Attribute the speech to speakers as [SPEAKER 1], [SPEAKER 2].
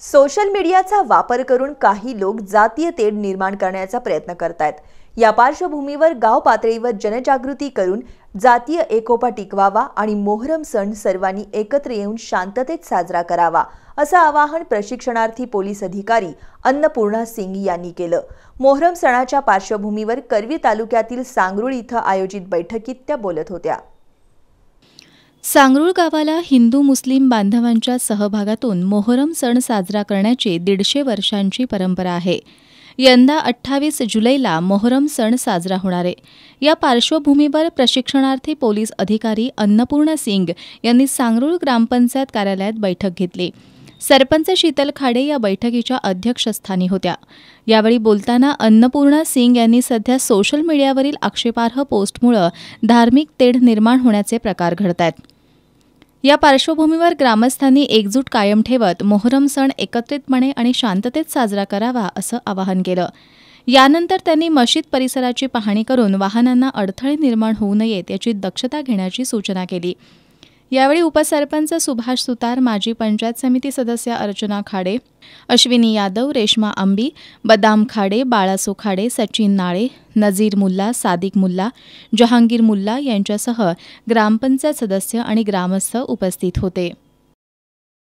[SPEAKER 1] social मीडियाचा वापर करून काही लोक जातीय तेढ निर्माण करण्याचा प्रयत्न करतायत या पार्श्वभूमीवर गाव पातळीवर जनजागृती करून जातीय एकोपा टिकवावा आणि मोहरम सण सर्वांनी एकत्र येऊन शांततेत साजरा करावा असं आवाहन प्रशिक्षणार्थी पोलीस अधिकारी अन्नपूर्णा सिंग यांनी केलं मोहरम सणाच्या पार्श्वभूमीवर करवी तालुक्यातील सांगरुळ इथं आयोजित बैठकीत त्या बोलत होत्या
[SPEAKER 2] सांगरूळ गावाला हिंदू मुस्लिम बांधवांच्या सहभागातून मोहरम सण साजरा करण्याची दीडशे वर्षांची परंपरा आहे यंदा अठ्ठावीस जुलैला मोहरम सण साजरा होणार आहे या पार्श्वभूमीवर प्रशिक्षणार्थी पोलीस अधिकारी अन्नपूर्णा सिंग यांनी सांगरूळ ग्रामपंचायत कार्यालयात बैठक घेतली सरपंच शीतल खाडे या बैठकीच्या अध्यक्षस्थानी होत्या यावेळी बोलताना अन्नपूर्णा सिंग यांनी सध्या सोशल मीडियावरील आक्षेपार्ह पोस्टमुळं धार्मिक तेढ निर्माण होण्याचे प्रकार घडत आहेत या पार्श्वभूमीवर ग्रामस्थांनी एकजूट कायम ठेवत मोहरम सण एकत्रितपणे आणि शांततेत साजरा करावा असं आवाहन केलं यानंतर त्यांनी मशीद परिसराची पाहणी करून वाहनांना अडथळे निर्माण होऊ नयेत याची दक्षता घेण्याची सूचना केली यावेळी उपसरपंच सुभाष सुतार माजी पंचायत समिती सदस्य अर्चना खाडे अश्विनी यादव रेश्मा अंबी, बदाम खाडे बाळासो खाडे सचिन नाळे नजीर मुल्ला सादिक मुल्ला जहांगीर मुल्ला यांच्यासह ग्रामपंचायत सदस्य आणि ग्रामस्थ उपस्थित होते